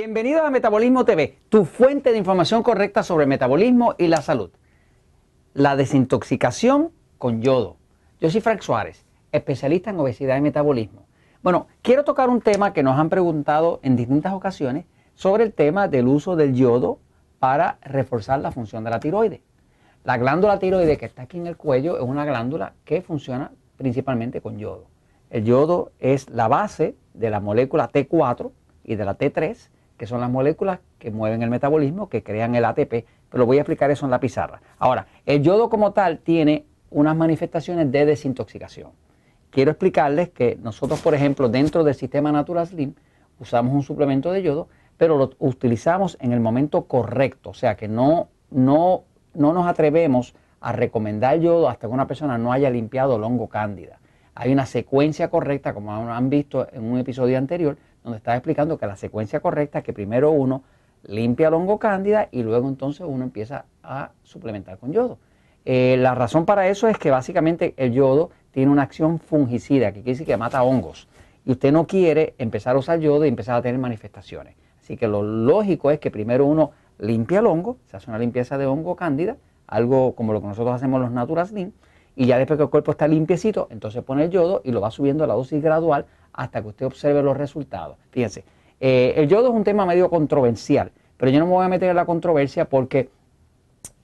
Bienvenidos a Metabolismo TV, tu fuente de información correcta sobre metabolismo y la salud. La desintoxicación con yodo. Yo soy Frank Suárez, especialista en obesidad y metabolismo. Bueno, quiero tocar un tema que nos han preguntado en distintas ocasiones sobre el tema del uso del yodo para reforzar la función de la tiroides. La glándula tiroide que está aquí en el cuello es una glándula que funciona principalmente con yodo. El yodo es la base de la molécula T4 y de la T3 que son las moléculas que mueven el metabolismo, que crean el ATP. Pero voy a explicar eso en la pizarra. Ahora, el yodo como tal tiene unas manifestaciones de desintoxicación. Quiero explicarles que nosotros, por ejemplo, dentro del sistema Natural Slim, usamos un suplemento de yodo, pero lo utilizamos en el momento correcto. O sea que no, no, no nos atrevemos a recomendar yodo hasta que una persona no haya limpiado el hongo cándida. Hay una secuencia correcta, como han visto en un episodio anterior, donde estaba explicando que la secuencia correcta es que primero uno limpia el hongo cándida y luego entonces uno empieza a suplementar con yodo. Eh, la razón para eso es que básicamente el yodo tiene una acción fungicida, que quiere decir que mata hongos. Y usted no quiere empezar a usar yodo y empezar a tener manifestaciones. Así que lo lógico es que primero uno limpia el hongo, se hace una limpieza de hongo cándida, algo como lo que nosotros hacemos los Natural y ya después que el cuerpo está limpiecito, entonces pone el yodo y lo va subiendo a la dosis gradual hasta que usted observe los resultados. Fíjense, eh, el yodo es un tema medio controversial, pero yo no me voy a meter en la controversia porque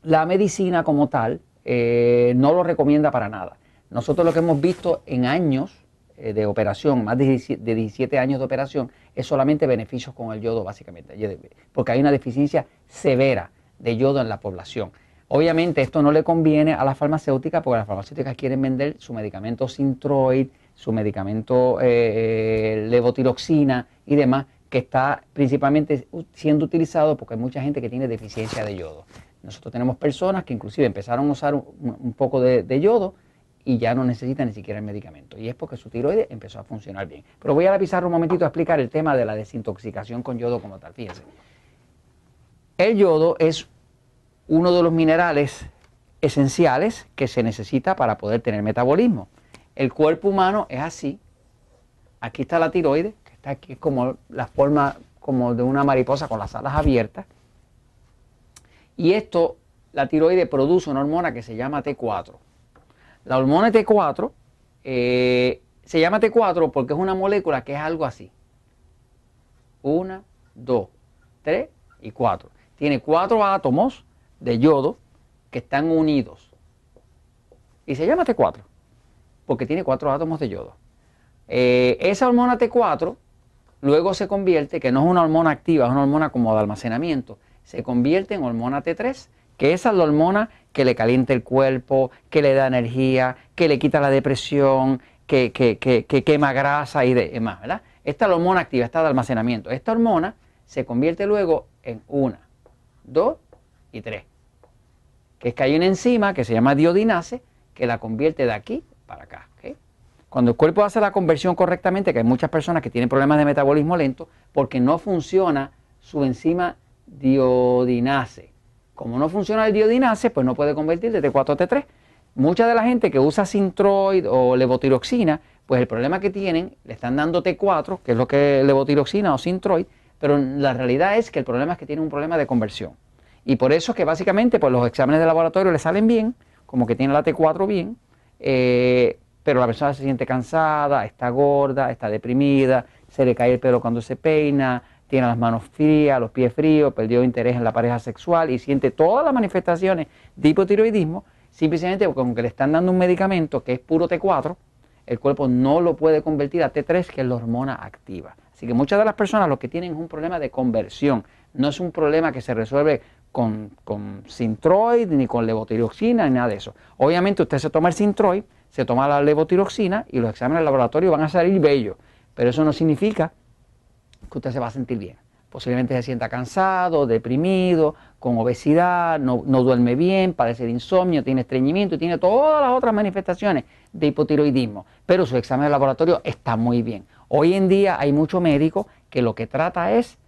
la medicina como tal eh, no lo recomienda para nada. Nosotros lo que hemos visto en años eh, de operación, más de 17 años de operación, es solamente beneficios con el yodo básicamente, porque hay una deficiencia severa de yodo en la población. Obviamente esto no le conviene a las farmacéuticas porque las farmacéuticas quieren vender su medicamento Sintroid, su medicamento eh, eh, levotiroxina y demás, que está principalmente siendo utilizado porque hay mucha gente que tiene deficiencia de yodo. Nosotros tenemos personas que inclusive empezaron a usar un, poco de, yodo y ya no necesitan ni siquiera el medicamento. Y es porque su tiroides empezó a funcionar bien. Pero voy a avisar un momentito a explicar el tema de la desintoxicación con yodo como tal. Fíjense. El yodo es uno de los minerales esenciales que se necesita para poder tener metabolismo. El cuerpo humano es así. Aquí está la tiroides, que está aquí como la forma como de una mariposa con las alas abiertas. Y esto, la tiroides produce una hormona que se llama T4. La hormona T4 eh, se llama T4 porque es una molécula que es algo así. 1, 2, 3 y 4. Tiene cuatro átomos de yodo que están unidos. Y se llama T4 porque tiene cuatro átomos de yodo. Eh, esa hormona T4 luego se convierte, que no es una hormona activa, es una hormona como de almacenamiento, se convierte en hormona T3, que esa es la hormona que le calienta el cuerpo, que le da energía, que le quita la depresión, que, quema grasa y demás, ¿verdad? Esta es la hormona activa, esta de almacenamiento. Esta hormona se convierte luego en una, dos y tres. Que es que hay una enzima que se llama diodinase que la convierte de aquí para acá. ¿okay? Cuando el cuerpo hace la conversión correctamente, que hay muchas personas que tienen problemas de metabolismo lento, porque no funciona su enzima diodinase. Como no funciona el diodinase, pues no puede convertir de T4 a T3. Mucha de la gente que usa Sintroid o levotiroxina, pues el problema que tienen, le están dando T4, que es lo que es levotiroxina o Sintroid, pero la realidad es que el problema es que tiene un problema de conversión. Y por eso es que básicamente pues los exámenes de laboratorio le salen bien, como que tiene la T4 bien, eh, pero la persona se siente cansada, está gorda, está deprimida, se le cae el pelo cuando se peina, tiene las manos frías, los pies fríos, perdió interés en la pareja sexual y siente todas las manifestaciones de hipotiroidismo, simplemente porque aunque le están dando un medicamento que es puro T4, el cuerpo no lo puede convertir a T3, que es la hormona activa. Así que muchas de las personas lo que tienen es un problema de conversión, no es un problema que se resuelve con, con Sintroid, ni con levotiroxina, ni nada de eso. Obviamente usted se toma el Sintroid, se toma la levotiroxina y los exámenes de laboratorio van a salir bellos, pero eso no significa que usted se va a sentir bien. Posiblemente se sienta cansado, deprimido, con obesidad, no, duerme bien, padece de insomnio, tiene estreñimiento y tiene todas las otras manifestaciones de hipotiroidismo. Pero su examen de laboratorio está muy bien. Hoy en día hay muchos médicos que lo que trata es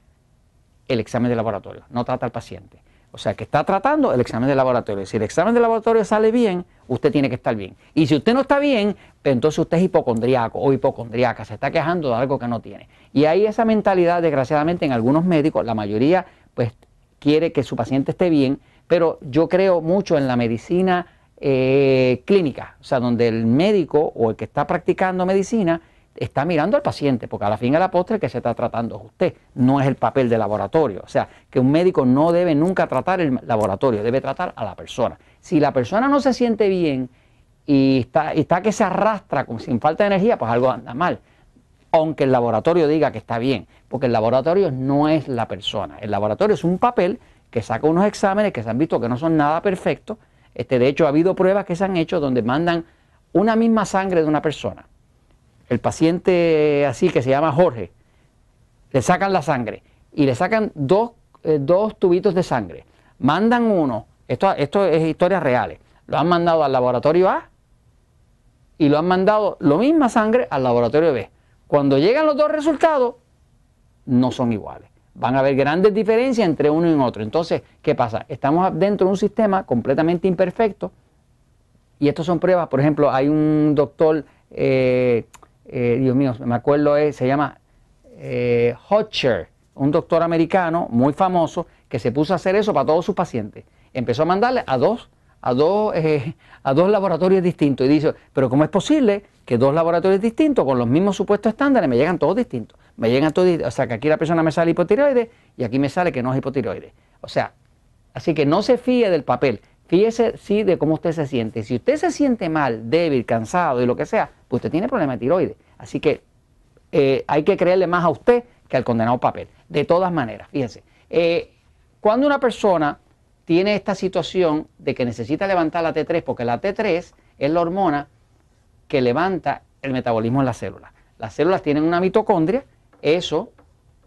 el examen de laboratorio, no trata al paciente. O sea, que está tratando el examen de laboratorio. Si el examen de laboratorio sale bien, usted tiene que estar bien. Y si usted no está bien, pues entonces usted es hipocondriaco o hipocondriaca, se está quejando de algo que no tiene. Y ahí esa mentalidad, desgraciadamente, en algunos médicos, la mayoría, pues quiere que su paciente esté bien, pero yo creo mucho en la medicina eh, clínica, o sea, donde el médico o el que está practicando medicina está mirando al paciente, porque a la fin y a la postre que se está tratando es usted, no es el papel del laboratorio. O sea, que un médico no debe nunca tratar el laboratorio, debe tratar a la persona. Si la persona no se siente bien y está, está que se arrastra como sin falta de energía, pues algo anda mal. Aunque el laboratorio diga que está bien, porque el laboratorio no es la persona, el laboratorio es un papel que saca unos exámenes que se han visto que no son nada perfectos. Este, de hecho, ha habido pruebas que se han hecho donde mandan una misma sangre de una persona el paciente así que se llama Jorge, le sacan la sangre y le sacan eh, dos, tubitos de sangre, mandan uno, esto, esto es historias reales, lo han mandado al laboratorio A y lo han mandado lo misma sangre al laboratorio B. Cuando llegan los dos resultados, no son iguales. Van a haber grandes diferencias entre uno y otro. Entonces, ¿qué pasa? Estamos dentro de un sistema completamente imperfecto y esto son pruebas. Por ejemplo, hay un doctor eh, eh, Dios mío, me acuerdo, eh, se llama eh, Hotcher, un doctor americano muy famoso que se puso a hacer eso para todos sus pacientes. Empezó a mandarle a dos, a dos, a dos laboratorios distintos y dice, pero ¿cómo es posible que dos laboratorios distintos con los mismos supuestos estándares me llegan todos distintos? Me llegan todos O sea, que aquí la persona me sale hipotiroides y aquí me sale que no es hipotiroides. O sea, así que no se fíe del papel. Fíjese, sí, de cómo usted se siente. Si usted se siente mal, débil, cansado y lo que sea, pues usted tiene problema de tiroides. Así que eh, hay que creerle más a usted que al condenado papel. De todas maneras, fíjense. Eh, cuando una persona tiene esta situación de que necesita levantar la T3, porque la T3 es la hormona que levanta el metabolismo en las células. Las células tienen una mitocondria, eso,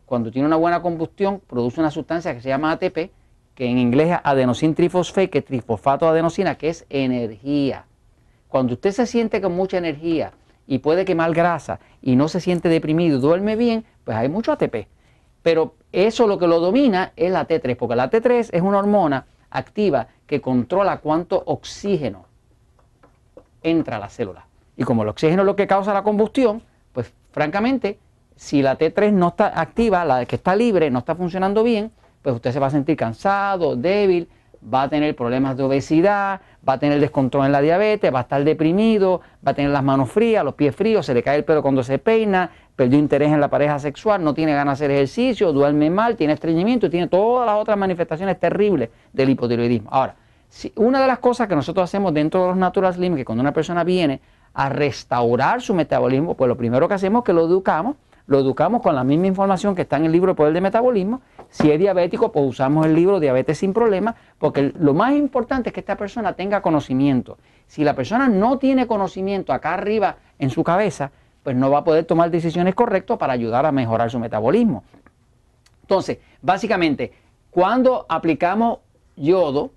cuando tiene una buena combustión, produce una sustancia que se llama ATP, que en inglés es adenosin trifosfe, que es trifosfato adenosina, que es energía. Cuando usted se siente con mucha energía y puede quemar grasa y no se siente deprimido y duerme bien, pues hay mucho ATP. Pero eso lo que lo domina es la T3, porque la T3 es una hormona activa que controla cuánto oxígeno entra a la célula. Y como el oxígeno es lo que causa la combustión, pues francamente, si la T3 no está activa, la que está libre, no está funcionando bien, pues usted se va a sentir cansado, débil, va a tener problemas de obesidad, va a tener descontrol en la diabetes, va a estar deprimido, va a tener las manos frías, los pies fríos, se le cae el pelo cuando se peina, perdió interés en la pareja sexual, no tiene ganas de hacer ejercicio, duerme mal, tiene estreñimiento y tiene todas las otras manifestaciones terribles del hipotiroidismo. Ahora, una de las cosas que nosotros hacemos dentro de los Natural Slim, que cuando una persona viene a restaurar su metabolismo, pues lo primero que hacemos es que lo educamos, lo educamos con la misma información que está en el libro El Poder de Metabolismo si es diabético, pues usamos el libro Diabetes sin Problemas, porque lo más importante es que esta persona tenga conocimiento. Si la persona no tiene conocimiento acá arriba en su cabeza, pues no va a poder tomar decisiones correctas para ayudar a mejorar su metabolismo. Entonces, básicamente, cuando aplicamos yodo,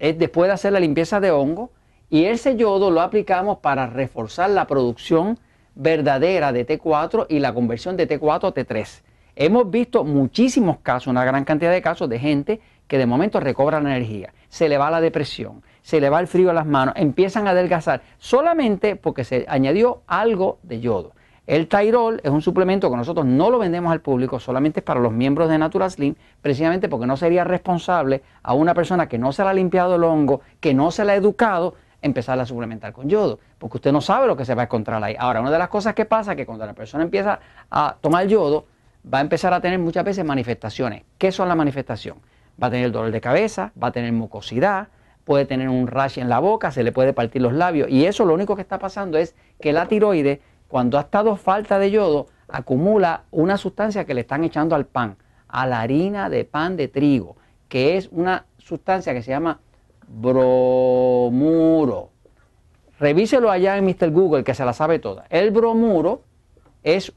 es después de hacer la limpieza de hongo, y ese yodo lo aplicamos para reforzar la producción verdadera de T4 y la conversión de T4 a T3. Hemos visto muchísimos casos, una gran cantidad de casos de gente que de momento recobran energía, se le va la depresión, se le va el frío a las manos, empiezan a adelgazar solamente porque se añadió algo de yodo. El Tyrol es un suplemento que nosotros no lo vendemos al público, solamente es para los miembros de Natural Slim, precisamente porque no sería responsable a una persona que no se le ha limpiado el hongo, que no se le ha educado, empezar a suplementar con yodo, porque usted no sabe lo que se va a encontrar ahí. Ahora, una de las cosas que pasa es que cuando la persona empieza a tomar yodo, va a empezar a tener muchas veces manifestaciones. ¿Qué son las manifestaciones? Va a tener dolor de cabeza, va a tener mucosidad, puede tener un rash en la boca, se le puede partir los labios. Y eso lo único que está pasando es que la tiroides, cuando ha estado falta de yodo, acumula una sustancia que le están echando al pan, a la harina de pan de trigo, que es una sustancia que se llama bromuro. Revíselo allá en Mr. Google, que se la sabe toda. El bromuro es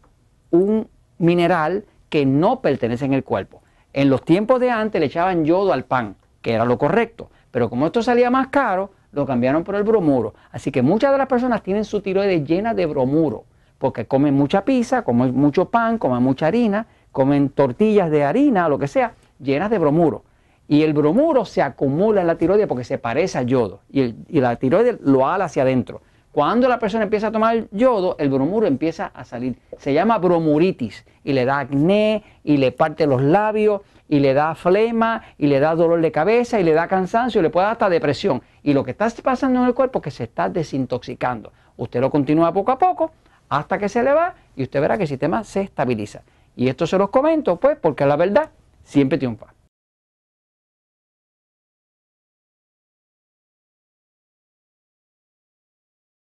un mineral que no pertenece en el cuerpo. En los tiempos de antes le echaban yodo al pan, que era lo correcto, pero como esto salía más caro, lo cambiaron por el bromuro. Así que muchas de las personas tienen su tiroides llena de bromuro, porque comen mucha pizza, comen mucho pan, comen mucha harina, comen tortillas de harina, lo que sea, llenas de bromuro. Y el bromuro se acumula en la tiroides porque se parece al yodo y, y la tiroides lo ala hacia adentro. Cuando la persona empieza a tomar yodo, el bromuro empieza a salir. Se llama bromuritis y le da acné y le parte los labios y le da flema y le da dolor de cabeza y le da cansancio y le puede dar hasta depresión. Y lo que está pasando en el cuerpo es que se está desintoxicando. Usted lo continúa poco a poco hasta que se le va y usted verá que el sistema se estabiliza. Y esto se los comento pues porque la verdad siempre triunfa.